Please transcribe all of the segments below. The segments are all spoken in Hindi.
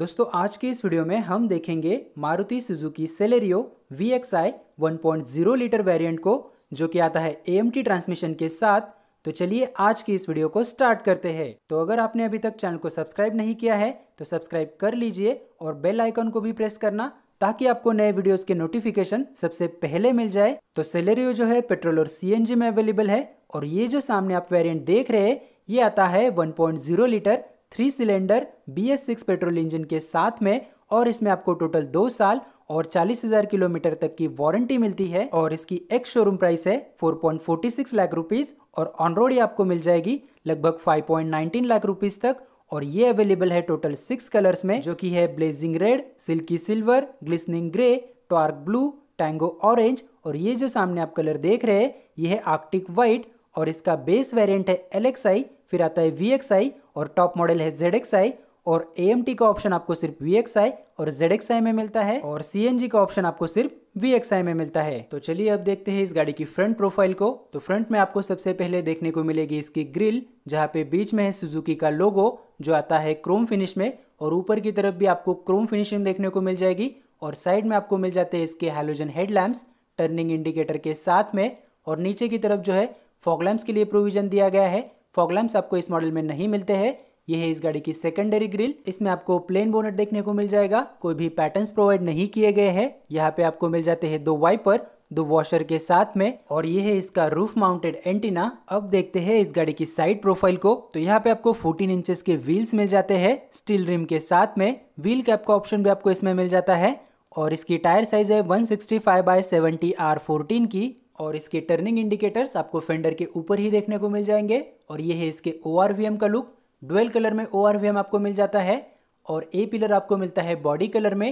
दोस्तों आज के इस वीडियो में हम देखेंगे Maruti Suzuki Celerio V X I one litre variant को जो कि आता है ए ट्रांसमिशन के साथ तो चलिए आज की इस वीडियो को स्टार्ट करते हैं तो अगर आपने अभी तक चैनल को सब्सक्राइब नहीं किया है तो सब्सक्राइब कर लीजिए और बेल आइकन को भी प्रेस करना ताकि आपको नए वीडियोस के नोटिफिकेशन सबसे पहले मिल जाए तो सेलेरियो जो है पेट्रोल और सीएनजी में अवेलेबल है और ये जो सामने आप वेरिएंट देख रहे हैं ये आता है one litre three cylinder B S six petrol engine के साथ में और इसमें आपको टोटल दो साल और 40,000 किलोमीटर तक की वारंटी मिलती है और इसकी एक्स शोरूम प्राइस है 4.46 लाख रुपीस और ऑन रोड ही आपको मिल जाएगी लगभग 5.19 लाख रुपीस तक और ये अवेलेबल है टोटल सिक्स कलर्स में जो कि है blazing red silky silver glistening grey torque blue tango orange और ये जो सामने आप कलर देख रहे हैं ये है आर्कटिक व्हाइट और इसका बेस वेरिएंट है एल फिर आता है वी और टॉप मॉडल है जेड और ए का ऑप्शन आपको सिर्फ वी और जेड में मिलता है और सी का ऑप्शन आपको सिर्फ वी में मिलता है तो चलिए अब देखते हैं इस गाड़ी की फ्रंट प्रोफाइल को तो फ्रंट में आपको सबसे पहले देखने को मिलेगी इसकी ग्रिल जहाँ पे बीच में है सुजुकी का लोगो जो आता है क्रोम फिनिश में और ऊपर की तरफ भी आपको क्रोम फिनिशिंग देखने को मिल जाएगी और साइड में आपको मिल जाते हैं इसके हेलोजन हेडलैम्प्स टर्निंग इंडिकेटर के साथ में और नीचे की तरफ जो है फॉगलैम्प्स के लिए प्रोविजन दिया गया है फॉग लैम्प्स आपको इस मॉडल में नहीं मिलते हैं यह है इस गाड़ी की सेकेंडरी ग्रिल इसमें आपको प्लेन बोनट देखने को मिल जाएगा कोई भी पैटर्न्स प्रोवाइड नहीं किए गए हैं यहाँ पे आपको मिल जाते हैं दो वाइपर दो वॉशर के साथ में और ये है इसका रूफ माउंटेड एंटीना अब देखते हैं इस गाड़ी की साइड प्रोफाइल को तो यहाँ पे आपको 14 इंचेस के व्हील्स मिल जाते हैं स्टील रिम के साथ में व्हील कैप का ऑप्शन भी आपको इसमें मिल जाता है और इसकी टायर साइज है 165 sixty five by seventy R fourteen की और इसके टर्निंग इंडिकेटर्स आपको फेंडर के ऊपर ही देखने को मिल जाएंगे और ये है इसके ओ का लुक डुअल कलर में ओ आपको मिल जाता है और ए पिलर आपको मिलता है बॉडी कलर में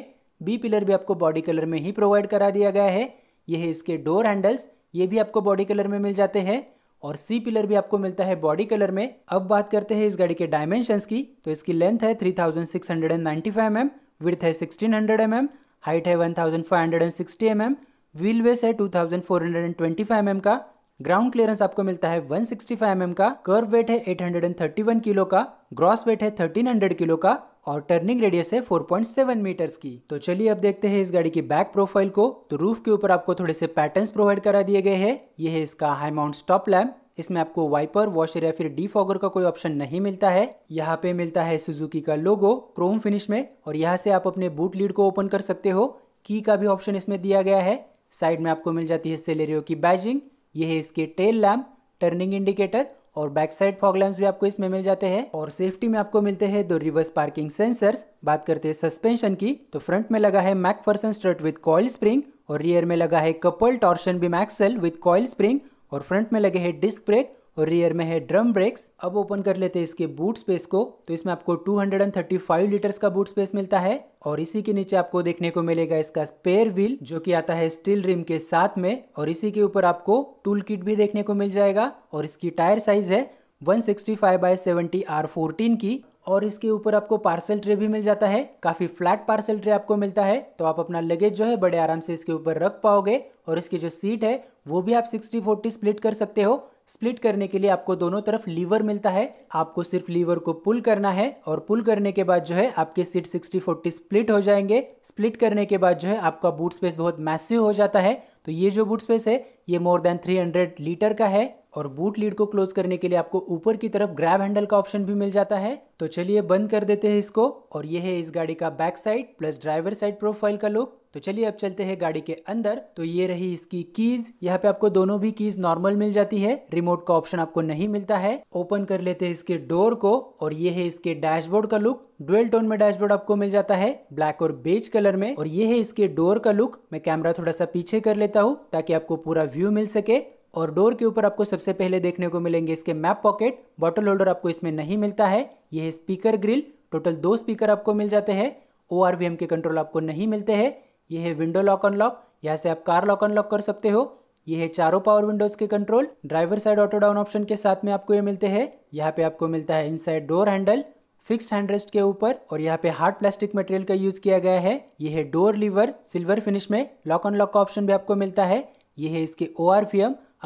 बी पिलर भी आपको बॉडी कलर में ही प्रोवाइड करा दिया गया है ये है इसके डोर हैंडल्स ये भी आपको बॉडी कलर में मिल जाते हैं और सी पिलर भी आपको मिलता है बॉडी कलर में अब बात करते हैं इस गाड़ी के डायमेंशंस की तो इसकी लेंथ है 3695 थाउजेंड mm, सिक्स है 1600 हंड्रेड mm, हाइट है 1560 थाउजेंड mm, व्हील बेस है 2425 mm का ग्राउंड क्लियरेंस आपको मिलता है 165 mm का कर्व वेट है 831 किलो का ग्रॉस वेट है 1300 किलो का और टर्निंग रेडियस है 4.7 मीटर्स की तो चलिए अब देखते हैं इस गाड़ी की बैक प्रोफाइल को तो रूफ के ऊपर आपको थोड़े से पैटर्न्स प्रोवाइड करा दिए गए हैं ये है इसका हाई माउंट स्टॉप लैम्प इसमें आपको वाइपर वॉशर या फिर डी फॉगर का कोई ऑप्शन नहीं मिलता है यहाँ पे मिलता है सुजुकी का लोगो क्रोम फिनिश में और यहाँ से आप अपने बूट लीड को ओपन कर सकते हो की का भी ऑप्शन इसमें दिया गया है साइड में आपको मिल जाती है सेलेरियो की बैजिंग ये है इसके टेल लैम्प टर्निंग इंडिकेटर और बैक साइड फॉग लैम्प भी आपको इसमें मिल जाते हैं और सेफ्टी में आपको मिलते हैं दो रिवर्स पार्किंग सेंसर्स बात करते हैं सस्पेंशन की तो फ्रंट में लगा है McPherson strut with coil spring और रियर में लगा है couple torsion beam axle with coil spring और फ्रंट में लगे है डिस्क ब्रेक और रियर में है ड्रम ब्रेक्स अब ओपन कर लेते हैं इसके बूट स्पेस को तो इसमें आपको 235 लीटर्स का बूट स्पेस मिलता है और इसी के नीचे आपको देखने को मिलेगा इसका स्पेयर व्हील जो कि आता है स्टील रिम के साथ में और इसी के ऊपर आपको टूल किट भी देखने को मिल जाएगा और इसकी टायर साइज है one sixty five by seventy R fourteen की और इसके ऊपर आपको पार्सल ट्रे भी मिल जाता है काफ़ी फ्लैट पार्सल ट्रे आपको मिलता है तो आप अपना लगेज जो है बड़े आराम से इसके ऊपर रख पाओगे और इसकी जो सीट है वो भी आप सिक्सटी फोर्टी स्प्लिट कर सकते हो स्प्लिट करने के लिए आपको दोनों तरफ लीवर मिलता है आपको सिर्फ लीवर को पुल करना है और पुल करने के बाद जो है आपके सीट 60 40 स्प्लिट हो जाएंगे स्प्लिट करने के बाद जो है आपका बूट स्पेस बहुत मैसिव हो जाता है तो ये जो बूट स्पेस है ये मोर देन 300 लीटर का है और बूट लीड को क्लोज करने के लिए आपको ऊपर की तरफ ग्रैब हैंडल का ऑप्शन भी मिल जाता है तो चलिए बंद कर देते हैं इसको और ये है इस गाड़ी का back side plus driver side profile का लुक तो चलिए अब चलते हैं गाड़ी के अंदर तो ये रही इसकी कीज यहाँ पे आपको दोनों भी कीज नॉर्मल मिल जाती है रिमोट का ऑप्शन आपको नहीं मिलता है ओपन कर लेते हैं इसके डोर को और ये है इसके डैशबोर्ड का लुक डुअल टोन में डैशबोर्ड आपको मिल जाता है ब्लैक और बेज कलर में और ये है इसके डोर का लुक मैं कैमरा थोड़ा सा पीछे कर लेता हूँ ताकि आपको पूरा व्यू मिल सके और डोर के ऊपर आपको सबसे पहले देखने को मिलेंगे इसके मैप पॉकेट बॉटल होल्डर आपको इसमें नहीं मिलता है ये है स्पीकर ग्रिल टोटल दो स्पीकर आपको मिल जाते हैं ओ के कंट्रोल आपको नहीं मिलते हैं यह है विंडो लॉक अनलॉक यहाँ से आप कार लॉक अनलॉक कर सकते हो ये है चारों पावर विंडोज के control driver side auto down option के साथ में आपको ये मिलते हैं यहाँ पे आपको मिलता है inside door handle fixed handrest के ऊपर और यहाँ पे हार्ड प्लास्टिक मटेरियल का यूज़ किया गया है यह है डोर लीवर सिल्वर फिनिश में लॉक ऑन लॉक का ऑप्शन भी आपको मिलता है ये है इसके ओ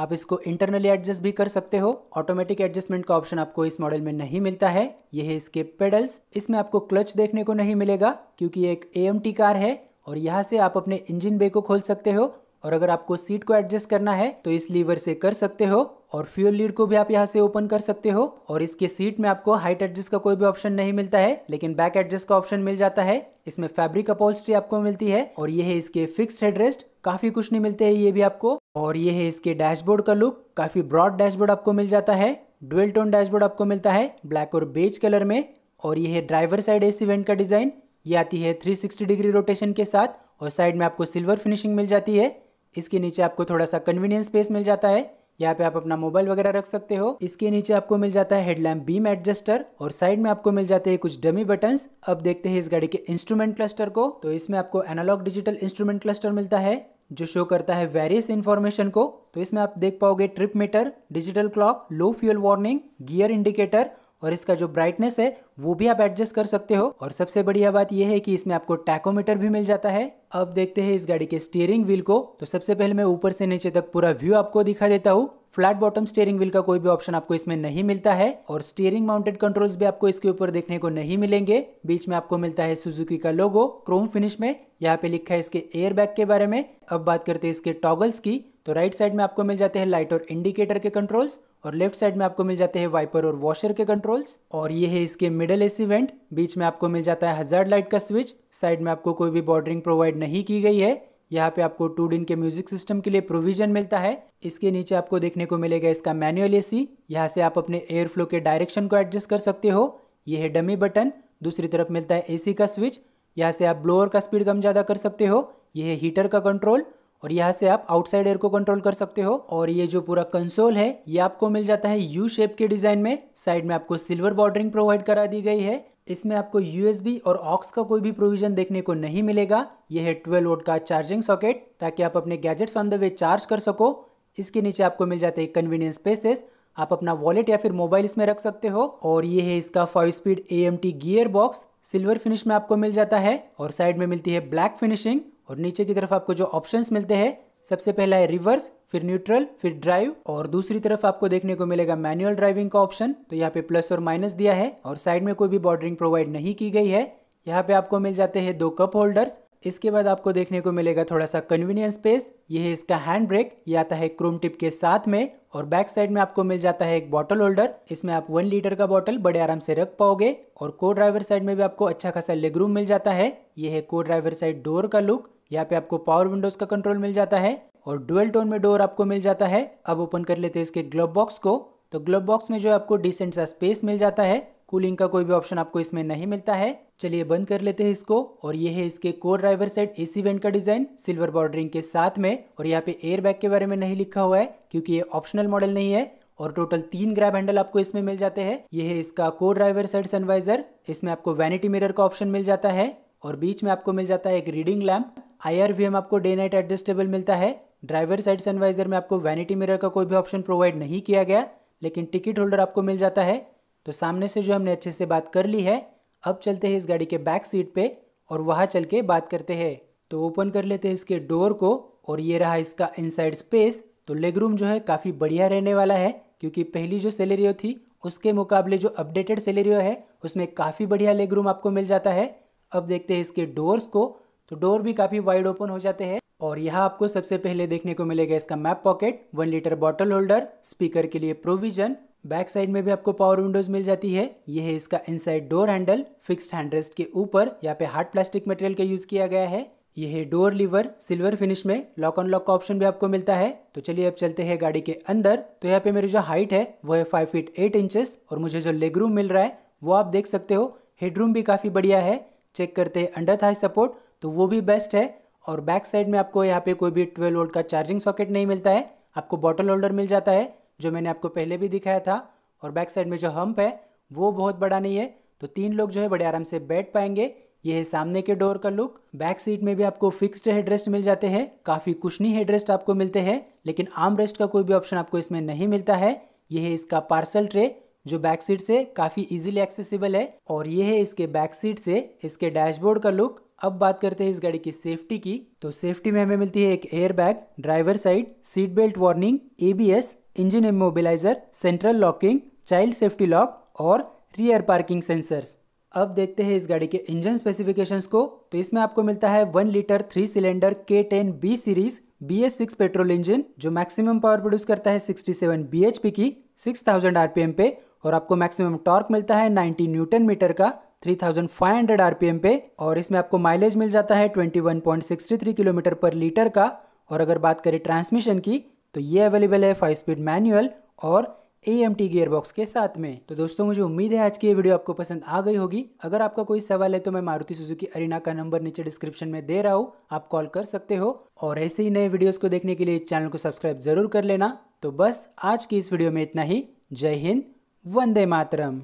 आप इसको इंटरनली एडजस्ट भी कर सकते हो ऑटोमेटिक एडजस्टमेंट का ऑप्शन आपको इस मॉडल में नहीं मिलता है यह है इसके पेडल्स इसमें आपको क्लच देखने को नहीं मिलेगा क्योंकि ये एक ए कार है और यहाँ से आप अपने इंजिन बे को खोल सकते हो और अगर आपको सीट को एडजस्ट करना है तो इस लीवर से कर सकते हो और फ्यूल लीड को भी आप यहाँ से ओपन कर सकते हो और इसके सीट में आपको हाइट एडजस्ट का कोई भी ऑप्शन नहीं मिलता है लेकिन बैक एडजस्ट का ऑप्शन मिल जाता है इसमें फैब्रिक अपोल्स्ट्री आपको मिलती है और ये है इसके फिक्स्ड हेडरेस्ट काफी कुछ नहीं मिलते है ये भी आपको और ये है इसके डैशबोर्ड का लुक काफी ब्रॉड डैशबोर्ड आपको मिल जाता है डुअल टोन डैशबोर्ड आपको मिलता है ब्लैक और बेज कलर में और ये है ड्राइवर साइड एसी वेंट का डिजाइन ये आती है सिक्सटी डिग्री रोटेशन के साथ और साइड में आपको सिल्वर फिनिशिंग मिल जाती है इसके नीचे आपको थोड़ा सा कन्वीनियंस स्पेस मिल जाता है यहाँ पे आप अपना मोबाइल वगैरह रख सकते हो इसके नीचे आपको मिल जाता है हेडलैम्प बीम एडजस्टर और साइड में आपको मिल जाते हैं कुछ डमी बटन अब देखते हैं इस गाड़ी के इंस्ट्रूमेंट क्लस्टर को तो इसमें आपको एनालॉग डिजिटल इंस्ट्रूमेंट क्लस्टर मिलता है जो शो करता है वेरियस इन्फॉर्मेशन को तो इसमें आप देख पाओगे trip meter digital clock low fuel warning gear indicator और इसका जो ब्राइटनेस है वो भी आप एडजस्ट कर सकते हो और सबसे बढ़िया बात यह है कि इसमें आपको टैकोमीटर भी मिल जाता है अब देखते हैं इस गाड़ी के स्टीयरिंग व्हील को तो सबसे पहले मैं ऊपर से नीचे तक पूरा व्यू आपको दिखा देता हूँ फ्लैट बॉटम स्टीयरिंग व्हील का कोई भी ऑप्शन आपको इसमें नहीं मिलता है और स्टीयरिंग माउंटेड कंट्रोल्स भी आपको इसके ऊपर देखने को नहीं मिलेंगे बीच में आपको मिलता है सुजुकी का लोगो क्रोम फिनिश में यहाँ पे लिखा है इसके एयर बैग के बारे में अब बात करते हैं इसके टॉगल्स की तो राइट साइड में आपको मिल जाते हैं लाइट और इंडिकेटर के कंट्रोल्स और लेफ्ट साइड में आपको मिल जाते हैं वाइपर और वॉशर के कंट्रोल्स और ये है इसके मिडल एसी वेंट बीच में आपको मिल जाता है हजार लाइट का स्विच साइड में आपको कोई भी बॉर्डरिंग प्रोवाइड नहीं की गई है यहाँ पे आपको टू डिन के म्यूजिक सिस्टम के लिए प्रोविजन मिलता है इसके नीचे आपको देखने को मिलेगा इसका मैनुअल एसी यहाँ से आप अपने एयर फ्लो के डायरेक्शन को एडजस्ट कर सकते हो ये है डमी बटन दूसरी तरफ मिलता है एसी का स्विच यहाँ से आप ब्लोअर का स्पीड कम ज़्यादा कर सकते हो यह है हीटर का कंट्रोल और यहाँ से आप आउटसाइड एयर को कंट्रोल कर सकते हो और ये जो पूरा कंसोल है ये आपको मिल जाता है यू शेप के डिजाइन में साइड में आपको सिल्वर बॉर्डरिंग प्रोवाइड करा दी गई है इसमें आपको यूएसबी और ऑक्स का कोई भी प्रोविजन देखने को नहीं मिलेगा यह है ट्वेल्व वोट का चार्जिंग सॉकेट ताकि आप अपने gadgets on the way charge कर सको इसके नीचे आपको मिल जाते हैं कन्वीनियंस स्पेसेस आप अपना वॉलेट या फिर मोबाइल इसमें रख सकते हो और ये है इसका five speed a gear box silver finish में आपको मिल जाता है और साइड में मिलती है ब्लैक फिनिशिंग और नीचे की तरफ आपको जो ऑप्शंस मिलते हैं सबसे पहला है रिवर्स फिर न्यूट्रल फिर ड्राइव और दूसरी तरफ आपको देखने को मिलेगा मैनुअल ड्राइविंग का ऑप्शन तो यहाँ पे प्लस और माइनस दिया है और साइड में कोई भी बॉर्डरिंग प्रोवाइड नहीं की गई है यहाँ पे आपको मिल जाते हैं दो कप होल्डर्स इसके बाद आपको देखने को मिलेगा थोड़ा सा कन्वीनियंस स्पेस ये है इसका हैंड ब्रेक ये आता है क्रोम टिप के साथ में और बैक साइड में आपको मिल जाता है एक बॉटल होल्डर इसमें आप वन लीटर का बॉटल बड़े आराम से रख पाओगे और को ड्राइवर साइड में भी आपको अच्छा खासा लेग रूम मिल जाता है ये है को ड्राइवर साइड डोर का लुक यहाँ पे आपको पावर विंडोज का कंट्रोल मिल जाता है और डुअल टोन में डोर आपको मिल जाता है अब ओपन कर लेते हैं इसके ग्लोब बॉक्स को तो ग्लोब बॉक्स में जो आपको डिसेंट सा स्पेस मिल जाता है कूलिंग का कोई भी ऑप्शन आपको इसमें नहीं मिलता है चलिए बंद कर लेते हैं इसको और ये है इसके co driver seat AC vent का डिजाइन सिल्वर बॉर्डरिंग के साथ में और यहाँ पे एयर बैग के बारे में नहीं लिखा हुआ है क्योंकि ये ऑप्शनल मॉडल नहीं है और टोटल तीन ग्रैब हैंडल आपको इसमें मिल जाते हैं ये है इसका कोर ड्राइवर साइड सनवाइजर इसमें आपको वैनिटी मिरर का ऑप्शन मिल जाता है और बीच में आपको मिल जाता है एक रीडिंग लैम्प आई आपको डे नाइट एडजस्टेबल मिलता है ड्राइवर साइड सनवाइजर में आपको वैनिटी मिरर का कोई भी ऑप्शन प्रोवाइड नहीं किया गया लेकिन टिकट होल्डर आपको मिल जाता है तो सामने से जो हमने अच्छे से बात कर ली है अब चलते हैं इस गाड़ी के बैक सीट पे और वहाँ चल के बात करते हैं तो ओपन कर लेते हैं इसके डोर को और ये रहा इसका इनसाइड स्पेस तो लेग रूम जो है काफ़ी बढ़िया रहने वाला है क्योंकि पहली जो सेलेरियो थी उसके मुकाबले जो अपडेटेड सेलेरियो है उसमें काफ़ी बढ़िया लेग रूम आपको मिल जाता है अब देखते हैं इसके डोर्स को तो डोर भी काफ़ी वाइड ओपन हो जाते हैं और यहाँ आपको सबसे पहले देखने को मिलेगा इसका map pocket one litre bottle holder speaker के लिए प्रोविजन बैक साइड में भी आपको पावर विंडोज मिल जाती है ये है इसका inside door handle fixed handrest के ऊपर यहाँ पे हार्ड प्लास्टिक मटेरियल का यूज किया गया है ये है डोर लीवर सिल्वर फिनिश में लॉक ऑन लॉक का ऑप्शन भी आपको मिलता है तो चलिए अब चलते हैं गाड़ी के अंदर तो यहाँ पे मेरी जो हाइट है वो है फाइव फीट एट इंचेस और मुझे जो लेग रूम मिल रहा है वो आप देख सकते हो हेडरूम भी काफ़ी बढ़िया है चेक करते हैं अंडर थाई सपोर्ट तो वो भी बेस्ट है और बैक साइड में आपको यहाँ पे कोई भी ट्वेल्व वोल्ट का चार्जिंग सॉकेट नहीं मिलता है आपको बॉटल होल्डर मिल जाता है जो मैंने आपको पहले भी दिखाया था और बैक साइड में जो हम्प है वो बहुत बड़ा नहीं है तो तीन लोग जो है बड़े आराम से बैठ पाएंगे ये है सामने के डोर का लुक बैक सीट में भी आपको फिक्स्ड हेड रेस्ट मिल जाते हैं काफ़ी कुशनी हेडरेस्ट आपको मिलते हैं लेकिन आर्म रेस्ट का कोई भी ऑप्शन आपको इसमें नहीं मिलता है ये है इसका पार्सल ट्रे जो बैक सीट से काफ़ी इजीली एक्सेसिबल है और ये है इसके बैक सीट से इसके डैशबोर्ड का लुक अब बात करते हैं इस गाड़ी की सेफ्टी की तो सेफ्टी में हमें मिलती है एक air bag driver side seat belt warning ABS engine immobiliser central locking child safety lock और रियर पार्किंग सेंसर्स अब देखते हैं इस गाड़ी के इंजन स्पेसिफिकेशंस को तो इसमें आपको मिलता है one litre three cylinder K ten B series B S six petrol engine जो मैक्सिमम पावर प्रोड्यूस करता है sixty seven B H P की 6000 आरपीएम पे और आपको मैक्सिमम टॉर्क मिलता है नाइनटी न्यूटन मीटर का 3500 आरपीएम पे और इसमें आपको माइलेज मिल जाता है 21.63 किलोमीटर पर लीटर का और अगर बात करें ट्रांसमिशन की तो ये अवेलेबल है फाइव स्पीड मैनुअल और ए एम टी गियरबॉक्स के साथ में तो दोस्तों मुझे उम्मीद है आज की ये वीडियो आपको पसंद आ गई होगी अगर आपका कोई सवाल है तो मैं मारुति सुजुकी अरिना का नंबर नीचे डिस्क्रिप्शन में दे रहा हूँ आप कॉल कर सकते हो और ऐसे ही नए वीडियोस को देखने के लिए इस चैनल को सब्सक्राइब जरूर कर लेना तो बस आज की इस वीडियो में इतना ही जय हिंद वंदे मातरम